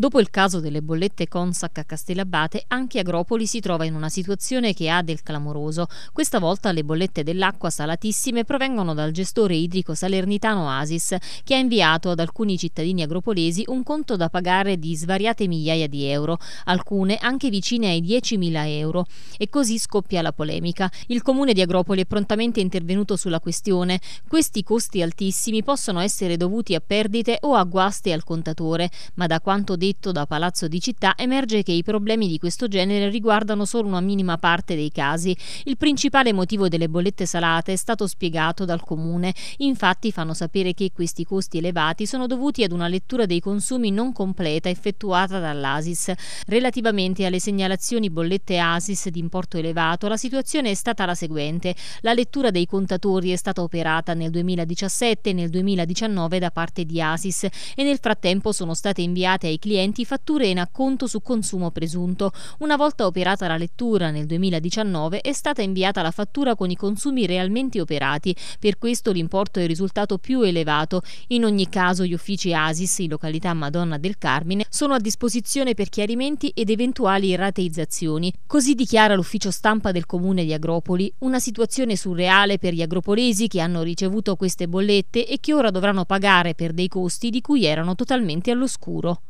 Dopo il caso delle bollette Consac a Castellabate, anche Agropoli si trova in una situazione che ha del clamoroso. Questa volta le bollette dell'acqua salatissime provengono dal gestore idrico salernitano Asis, che ha inviato ad alcuni cittadini agropolesi un conto da pagare di svariate migliaia di euro, alcune anche vicine ai 10.000 euro. E così scoppia la polemica. Il comune di Agropoli è prontamente intervenuto sulla questione. Questi costi altissimi possono essere dovuti a perdite o a guaste al contatore, ma da quanto detto detto da Palazzo di Città, emerge che i problemi di questo genere riguardano solo una minima parte dei casi. Il principale motivo delle bollette salate è stato spiegato dal Comune. Infatti fanno sapere che questi costi elevati sono dovuti ad una lettura dei consumi non completa effettuata dall'ASIS. Relativamente alle segnalazioni bollette ASIS di importo elevato, la situazione è stata la seguente. La lettura dei contatori è stata operata nel 2017 e nel 2019 da parte di ASIS e nel frattempo sono state inviate ai clienti clienti in acconto su consumo presunto. Una volta operata la lettura nel 2019 è stata inviata la fattura con i consumi realmente operati, per questo l'importo è risultato più elevato. In ogni caso gli uffici ASIS, in località Madonna del Carmine, sono a disposizione per chiarimenti ed eventuali rateizzazioni. Così dichiara l'ufficio stampa del comune di Agropoli, una situazione surreale per gli agropolesi che hanno ricevuto queste bollette e che ora dovranno pagare per dei costi di cui erano totalmente all'oscuro.